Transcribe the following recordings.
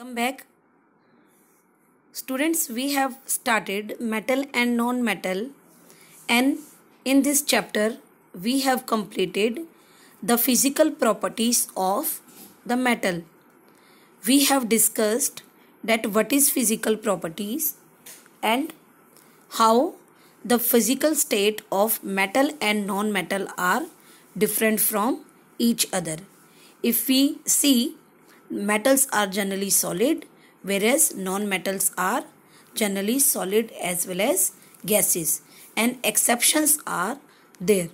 Come back. Students, we have started metal and non-metal and in this chapter we have completed the physical properties of the metal. We have discussed that what is physical properties and how the physical state of metal and non-metal are different from each other. If we see metals are generally solid whereas non-metals are generally solid as well as gases and exceptions are there.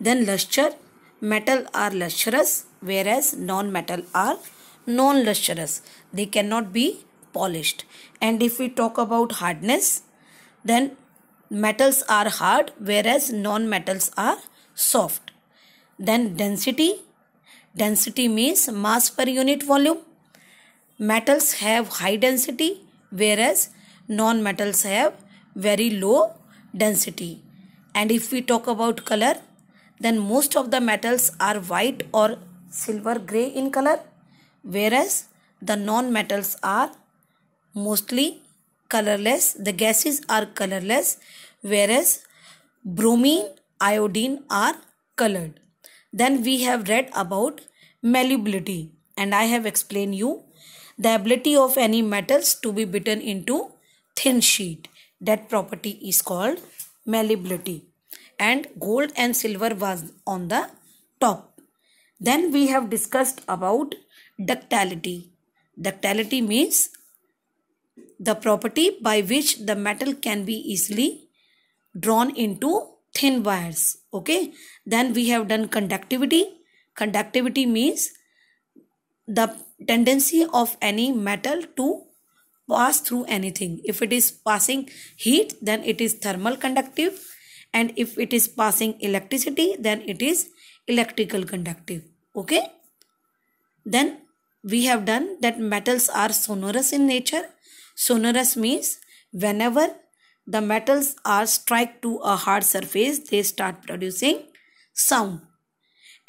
Then luster, metal are lustrous whereas non-metal are non-lustrous. They cannot be polished. And if we talk about hardness, then metals are hard whereas non-metals are soft. Then density, Density means mass per unit volume. Metals have high density whereas non-metals have very low density. And if we talk about color, then most of the metals are white or silver gray in color whereas the non-metals are mostly colorless. The gases are colorless whereas bromine, iodine are colored. Then we have read about malleability and I have explained you the ability of any metals to be bitten into thin sheet. That property is called malleability. And gold and silver was on the top. Then we have discussed about ductility. Ductility means the property by which the metal can be easily drawn into thin wires. Okay. Then we have done conductivity Conductivity means the tendency of any metal to pass through anything. If it is passing heat, then it is thermal conductive. And if it is passing electricity, then it is electrical conductive. Okay. Then we have done that metals are sonorous in nature. Sonorous means whenever the metals are struck to a hard surface, they start producing sound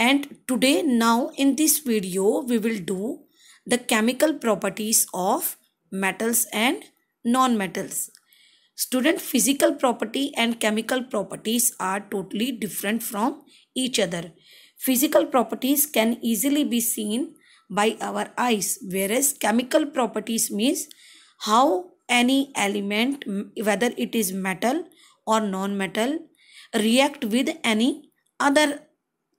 and today now in this video we will do the chemical properties of metals and non-metals. Student physical property and chemical properties are totally different from each other. Physical properties can easily be seen by our eyes whereas chemical properties means how any element whether it is metal or non-metal react with any other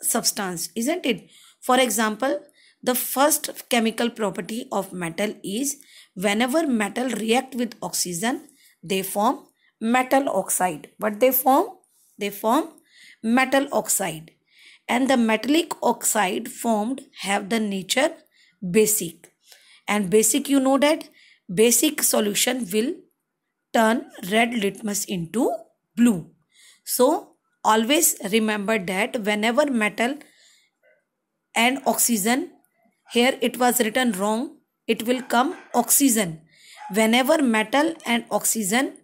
substance, isn't it? For example, the first chemical property of metal is whenever metal react with oxygen, they form metal oxide. What they form? They form metal oxide. And the metallic oxide formed have the nature basic. And basic you know that basic solution will turn red litmus into blue. So Always remember that whenever metal and oxygen, here it was written wrong, it will come oxygen. Whenever metal and oxygen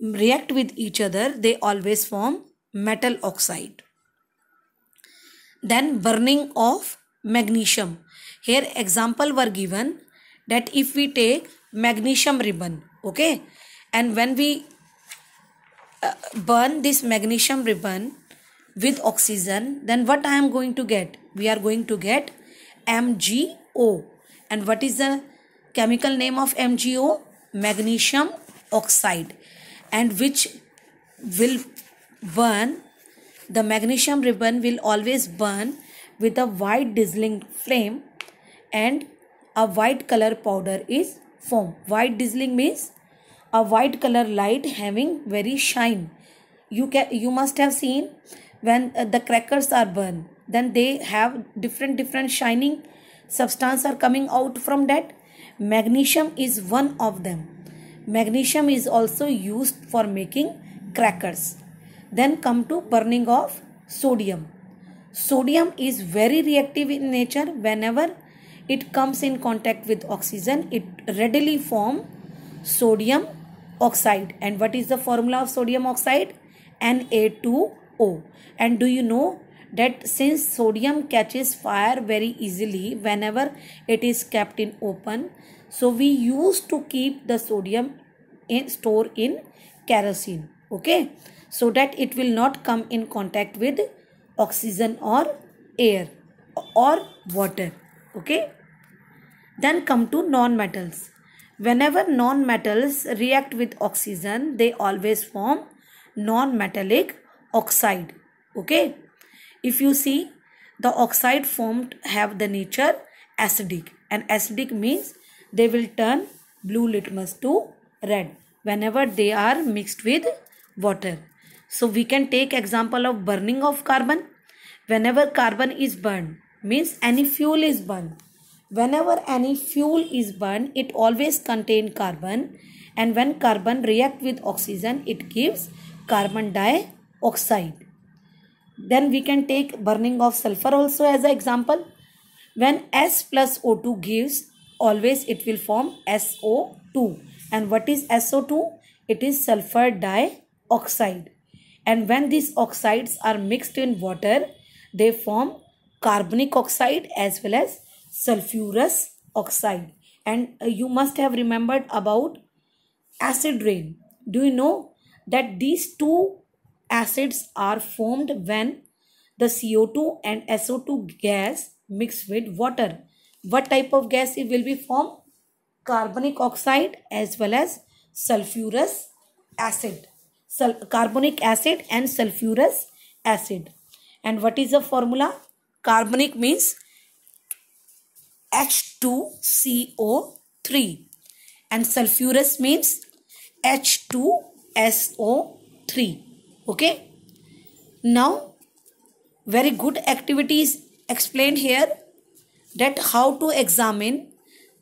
react with each other, they always form metal oxide. Then burning of magnesium. Here example were given that if we take magnesium ribbon, okay, and when we burn this magnesium ribbon with oxygen then what i am going to get we are going to get mgo and what is the chemical name of mgo magnesium oxide and which will burn the magnesium ribbon will always burn with a white dazzling flame and a white color powder is formed white dazzling means a white color light having very shine you can you must have seen when uh, the crackers are burned then they have different different shining substance are coming out from that magnesium is one of them magnesium is also used for making crackers then come to burning of sodium sodium is very reactive in nature whenever it comes in contact with oxygen it readily form sodium oxide and what is the formula of sodium oxide na2o and do you know that since sodium catches fire very easily whenever it is kept in open so we used to keep the sodium in store in kerosene okay so that it will not come in contact with oxygen or air or water okay then come to non metals Whenever non-metals react with oxygen, they always form non-metallic oxide. Okay. If you see, the oxide formed have the nature acidic. And acidic means they will turn blue litmus to red whenever they are mixed with water. So we can take example of burning of carbon. Whenever carbon is burned, means any fuel is burned whenever any fuel is burned it always contain carbon and when carbon react with oxygen it gives carbon dioxide then we can take burning of sulfur also as an example when s plus o2 gives always it will form so2 and what is so2 it is sulfur dioxide and when these oxides are mixed in water they form carbonic oxide as well as sulfurous oxide and uh, you must have remembered about acid rain do you know that these two acids are formed when the co2 and so2 gas mix with water what type of gas it will be formed carbonic oxide as well as sulfurous acid Sul carbonic acid and sulfurous acid and what is the formula carbonic means H2CO3 and sulfurous means H2SO3 okay now very good activity is explained here that how to examine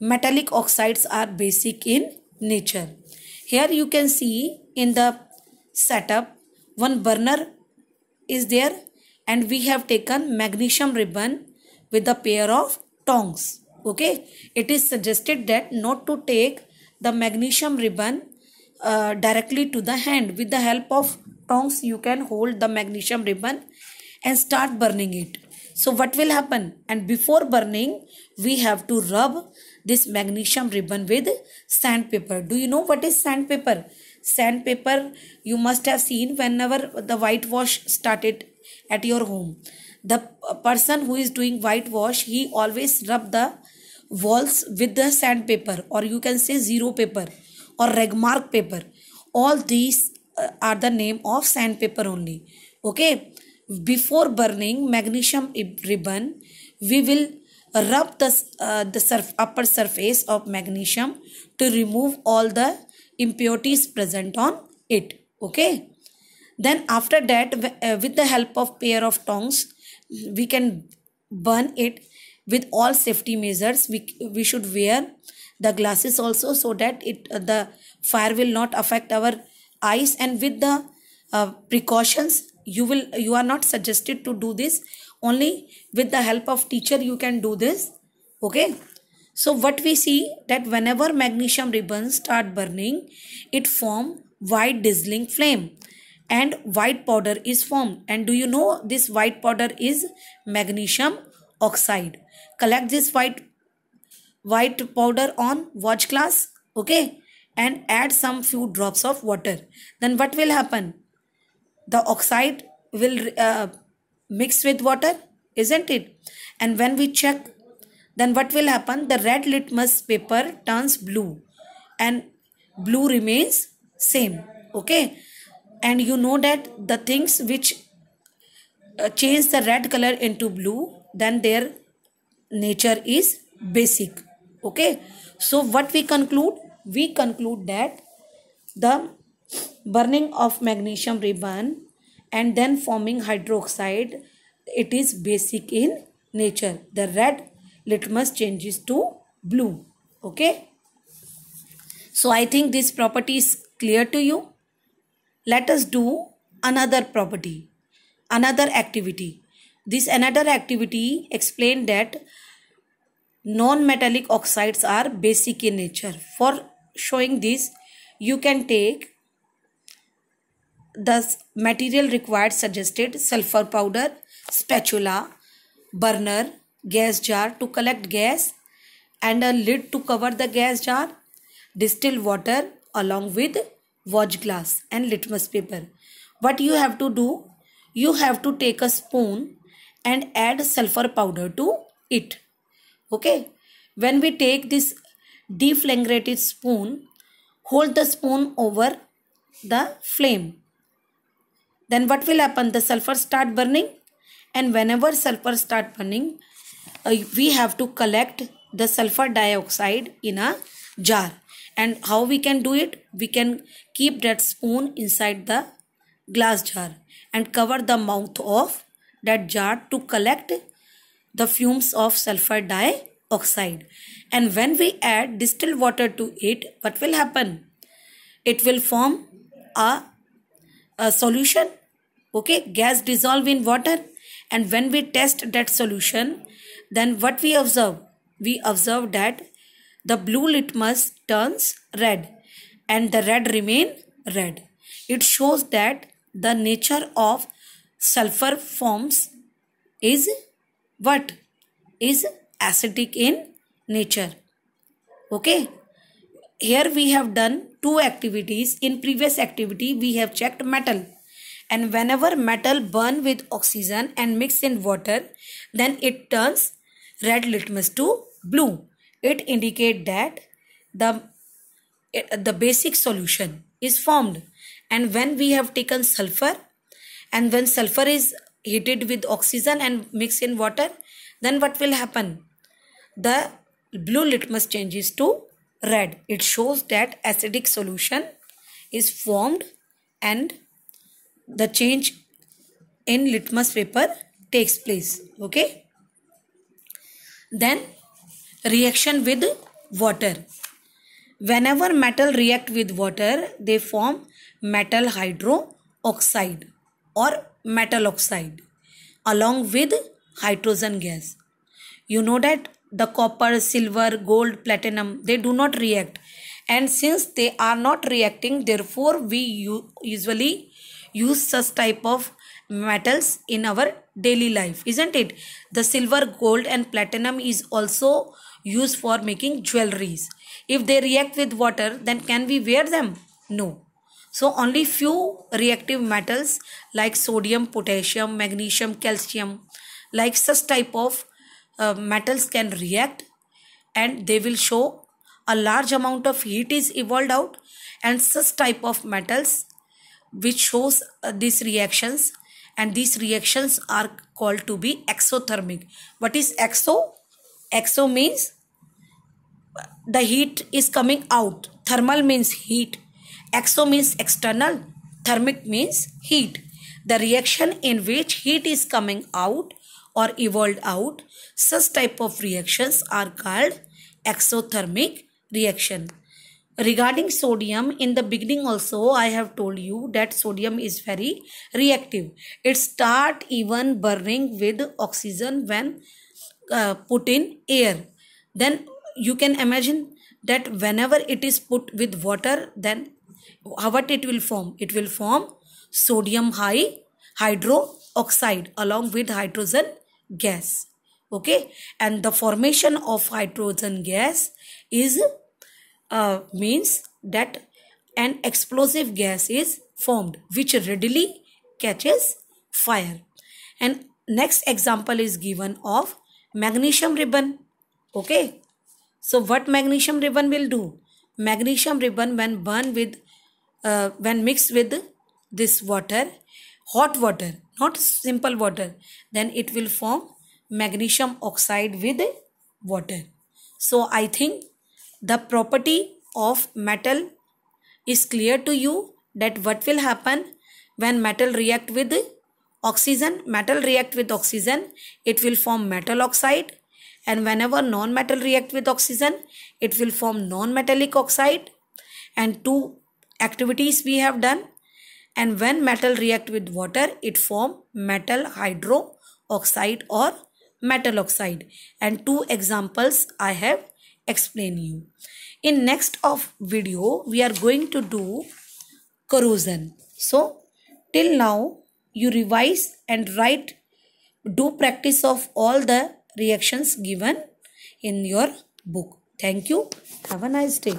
metallic oxides are basic in nature here you can see in the setup one burner is there and we have taken magnesium ribbon with a pair of tongs okay it is suggested that not to take the magnesium ribbon uh, directly to the hand with the help of tongs you can hold the magnesium ribbon and start burning it so what will happen and before burning we have to rub this magnesium ribbon with sandpaper do you know what is sandpaper sandpaper you must have seen whenever the whitewash started at your home the person who is doing whitewash he always rub the walls with the sandpaper or you can say zero paper or mark paper all these uh, are the name of sandpaper only okay before burning magnesium ribbon we will rub the, uh, the surf, upper surface of magnesium to remove all the impurities present on it okay then after that uh, with the help of pair of tongs we can burn it with all safety measures we we should wear the glasses also so that it uh, the fire will not affect our eyes and with the uh, precautions you will you are not suggested to do this only with the help of teacher you can do this okay so what we see that whenever magnesium ribbons start burning it form white dazzling flame and white powder is formed and do you know this white powder is magnesium oxide collect this white white powder on watch glass okay and add some few drops of water then what will happen the oxide will uh, mix with water isn't it and when we check then what will happen the red litmus paper turns blue and blue remains same okay and you know that the things which uh, change the red color into blue then their nature is basic okay so what we conclude we conclude that the burning of magnesium ribbon and then forming hydroxide it is basic in nature the red litmus changes to blue okay so i think this property is clear to you let us do another property another activity this another activity explained that non-metallic oxides are basic in nature. For showing this, you can take the material required suggested sulfur powder, spatula, burner, gas jar to collect gas and a lid to cover the gas jar, distilled water along with watch glass and litmus paper. What you have to do? You have to take a spoon and add sulfur powder to it. Okay. When we take this deflagrated spoon, hold the spoon over the flame. Then what will happen? The sulfur start burning and whenever sulfur start burning, uh, we have to collect the sulfur dioxide in a jar. And how we can do it? We can keep that spoon inside the glass jar and cover the mouth of that jar to collect the fumes of sulfur dioxide. And when we add distilled water to it, what will happen? It will form a, a solution. Okay, gas dissolve in water. And when we test that solution, then what we observe? We observe that the blue litmus turns red and the red remain red. It shows that the nature of sulfur forms is what? Is acidic in nature. Okay. Here we have done two activities. In previous activity, we have checked metal. And whenever metal burn with oxygen and mix in water, then it turns red litmus to blue. It indicate that the, the basic solution is formed. And when we have taken sulfur, and when sulfur is heated with oxygen and mixed in water then what will happen the blue litmus changes to red it shows that acidic solution is formed and the change in litmus paper takes place okay then reaction with water whenever metal react with water they form metal hydroxide or metal oxide along with hydrogen gas. You know that the copper, silver, gold, platinum, they do not react. And since they are not reacting, therefore we usually use such type of metals in our daily life, isn't it? The silver, gold and platinum is also used for making jewelries. If they react with water, then can we wear them? No. So only few reactive metals like sodium, potassium, magnesium, calcium like such type of uh, metals can react and they will show a large amount of heat is evolved out and such type of metals which shows uh, these reactions and these reactions are called to be exothermic. What is exo? Exo means the heat is coming out. Thermal means heat Exo means external, thermic means heat. The reaction in which heat is coming out or evolved out, such type of reactions are called exothermic reaction. Regarding sodium, in the beginning also I have told you that sodium is very reactive. It start even burning with oxygen when uh, put in air. Then you can imagine that whenever it is put with water then what it will form? It will form sodium high hydroxide along with hydrogen gas. Okay. And the formation of hydrogen gas is uh, means that an explosive gas is formed which readily catches fire. And next example is given of magnesium ribbon. Okay. So what magnesium ribbon will do? Magnesium ribbon when burned with uh, when mixed with this water hot water not simple water then it will form magnesium oxide with water so i think the property of metal is clear to you that what will happen when metal react with oxygen metal react with oxygen it will form metal oxide and whenever non metal react with oxygen it will form non metallic oxide and two activities we have done and when metal react with water it form metal hydroxide or metal oxide and two examples I have explained you. In next of video we are going to do corrosion. So till now you revise and write do practice of all the reactions given in your book. Thank you. Have a nice day.